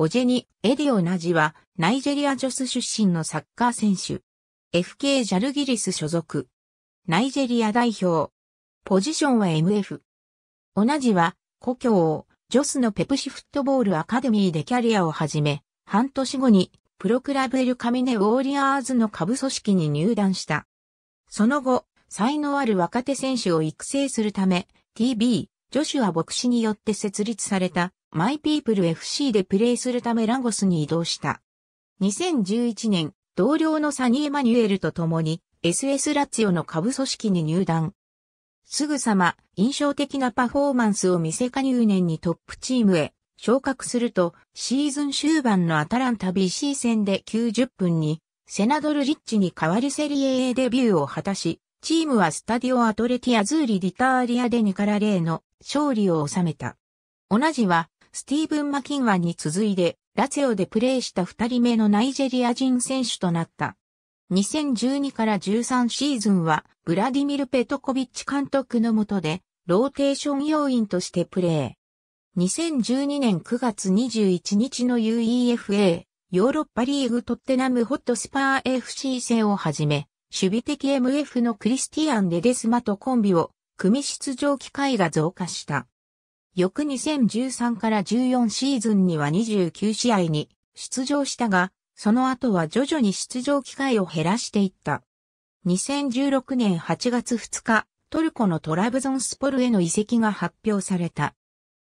オジェニ・エディオナジは、ナイジェリア女子出身のサッカー選手。FK ジャルギリス所属。ナイジェリア代表。ポジションは MF。同じは、故郷ジョスのペプシフットボールアカデミーでキャリアを始め、半年後に、プロクラブエルカミネウォーリアーズの下部組織に入団した。その後、才能ある若手選手を育成するため、TB、ジョシュア牧師によって設立されたマイピープル FC でプレーするためラゴスに移動した。2011年、同僚のサニー・マニュエルと共に SS ラツィオの下部組織に入団。すぐさま印象的なパフォーマンスを見せ加入年にトップチームへ昇格するとシーズン終盤のアタランタ BC 戦で90分にセナドル・リッチに代わりセリエ A デビューを果たし、チームはスタディオ・アトレティア・ズーリ・ディターリアで2から0の勝利を収めた。同じはスティーブン・マキンワンに続いで、ラツェオでプレーした二人目のナイジェリア人選手となった。2012から13シーズンは、ブラディミル・ペトコビッチ監督のもとで、ローテーション要員としてプレー。2012年9月21日の UEFA、ヨーロッパリーグトッテナムホットスパー FC 戦をはじめ、守備的 MF のクリスティアン・デデスマとコンビを、組出場機会が増加した。翌2013から14シーズンには29試合に出場したが、その後は徐々に出場機会を減らしていった。2016年8月2日、トルコのトラブゾンスポルへの移籍が発表された。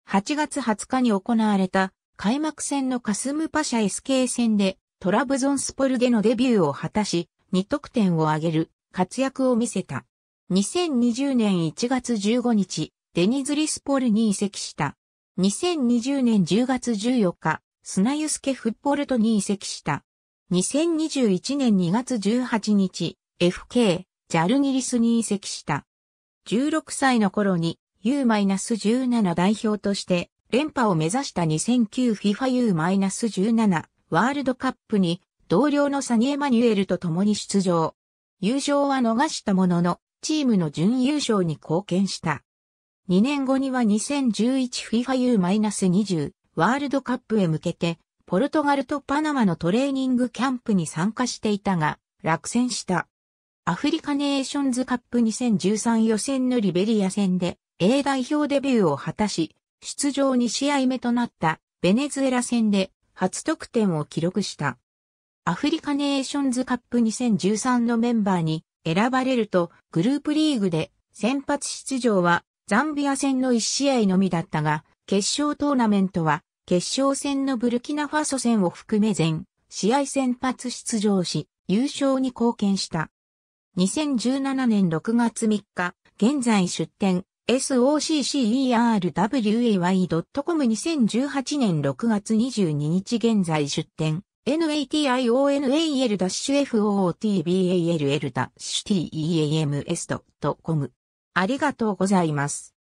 8月20日に行われた開幕戦のカスムパシャ SK 戦でトラブゾンスポルでのデビューを果たし、2得点を挙げる活躍を見せた。2020年1月15日、デニズ・リスポルに移籍した。2020年10月14日、砂スケフッポルトに移籍した。2021年2月18日、FK、ジャルギリスに移籍した。16歳の頃に U-17 代表として連覇を目指した 2009FIFAU-17 ワールドカップに同僚のサニエマニュエルと共に出場。優勝は逃したものの、チームの準優勝に貢献した。2年後には 2011FIFA U-20 ワールドカップへ向けて、ポルトガルとパナマのトレーニングキャンプに参加していたが、落選した。アフリカネーションズカップ2013予選のリベリア戦で A 代表デビューを果たし、出場2試合目となったベネズエラ戦で初得点を記録した。アフリカネーションズカップ2013のメンバーに選ばれるとグループリーグで先発出場はザンビア戦の1試合のみだったが、決勝トーナメントは、決勝戦のブルキナファソ戦を含め全、試合先発出場し、優勝に貢献した。2017年6月3日、現在出展、soccerway.com2018 年6月22日現在出展、n a t i o n a l f o o t b a l l t a m t e a m s c o m ありがとうございます。